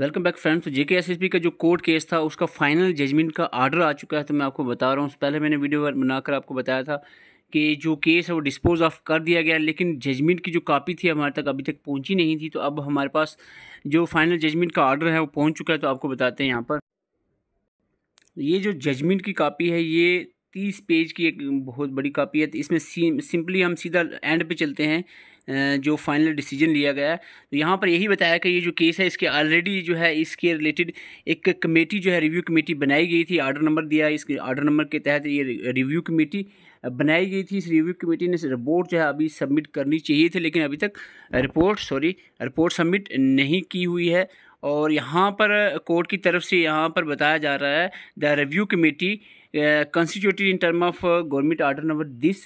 welcome back friends तो जेके SSB का जो कोर्ट केस था उसका फाइनल जजमेंट का आर्डर आ चुका है तो मैं आपको बता रहा हूँ पहले मैंने वीडियो बनाकर आपको बताया था कि जो केस है वो डिस्पोज ऑफ कर दिया गया लेकिन जजमेंट की जो कापी थी हमारे तक अभी तक पहुँची नहीं थी तो अब हमारे पास जो फाइनल जजमेंट का आर्डर है वो पहुँच चुका है तो आपको बताते हैं यहाँ पर ये जो जजमेंट की कापी है ये तीस पेज की एक बहुत बड़ी कापी है तो इसमें सिंपली हम सीधा एंड पे चलते हैं जो फाइनल डिसीजन लिया गया तो यहाँ पर यही बताया कि ये जो केस है इसके ऑलरेडी जो है इसके रिलेटेड एक कमेटी जो है रिव्यू कमेटी बनाई गई थी ऑर्डर नंबर दिया इसके ऑर्डर नंबर के तहत ये रिव्यू कमेटी बनाई गई थी इस रिव्यू कमेटी ने रिपोर्ट जो है अभी सबमिट करनी चाहिए थी लेकिन अभी तक रिपोर्ट सॉरी रिपोर्ट सबमिट नहीं की हुई है और यहाँ पर कोर्ट की तरफ से यहाँ पर बताया जा रहा है the review committee constituted in term of government order number this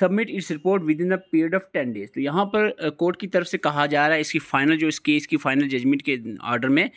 submit its report within a period of ten days तो यहाँ पर कोर्ट uh, की तरफ से कहा जा रहा है इसकी फाइनल जो इस केस की फाइनल जजमेंट के ऑर्डर में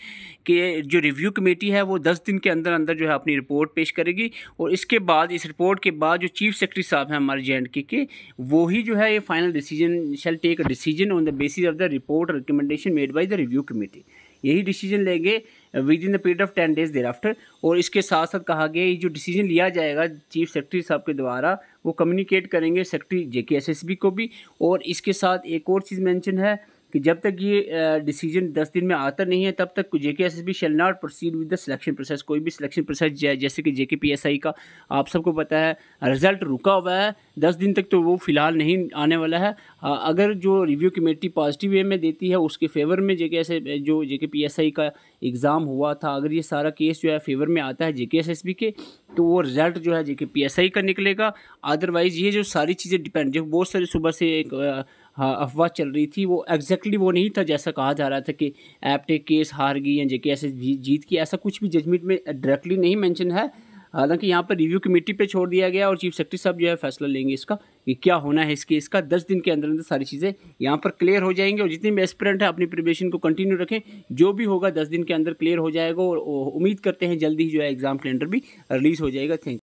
कि जो रिव्यू कमेटी है वो दस दिन के अंदर अंदर जो है अपनी रिपोर्ट पेश करेगी और इसके बाद इस रिपोर्ट के बाद जो चीफ सेक्रेटरी साहब हैं हमारे जे एंड के के वो ही जो है ये final decision shall take a decision on the basis of the report recommendation made by the review committee यही डिसीजन लेंगे within the period of ten days thereafter और इसके साथ साथ कहा गया ये जो डिसीजन लिया जाएगा चीफ सेक्रेटरी साहब के द्वारा वो कम्युनिकेट करेंगे सेक्रेटरी जे के एस एस बी को भी और इसके साथ एक और चीज़ मैंशन है कि जब तक ये डिसीजन दस दिन में आता नहीं है तब तक J K S S B shall not proceed with the selection process कोई भी सिलेक्शन प्रोसेस जैसे कि जे के पी एस आई का आप सबको पता है रिजल्ट रुका हुआ है दस दिन तक तो वो फिलहाल नहीं आने वाला है अगर जो रिव्यू कमेटी पॉजिटिव वे में देती है उसके फेवर में जे के एस जो जे के पी एस आई का एग्ज़ाम हुआ था अगर ये सारा केस जो है फेवर में आता है जे के एस एस बी के तो वो रिज़ल्ट जो है जे के पी एस आई का निकलेगा अदरवाइज़ ये जो सारी चीज़ें डिपेंड जो बहुत सारे सुबह से एक हाँ, अफवाह चल रही थी वो एग्जैक्टली वो नहीं था जैसा कहा जा रहा था कि एप्टे केस हार गई या जेके ऐसे जीत की ऐसा कुछ भी जजमेंट में डायरेक्टली नहीं मैंशन है हालांकि यहाँ पर रिव्यू कमेटी पे छोड़ दिया गया और चीफ सेक्रेटरी साहब जो है फैसला लेंगे इसका कि क्या होना है इस केस का दस दिन के अंदर अंदर सारी चीज़ें यहाँ पर क्लियर हो जाएंगी और जितने भी एस्पिरेंट हैं अपनी प्रिपरेशन को कंटिन्यू रखें जो भी होगा दस दिन के अंदर क्लियर हो जाएगा और उम्मीद करते हैं जल्दी ही जो है एग्ज़ाम कैलेंडर भी रिलीज़ हो जाएगा थैंक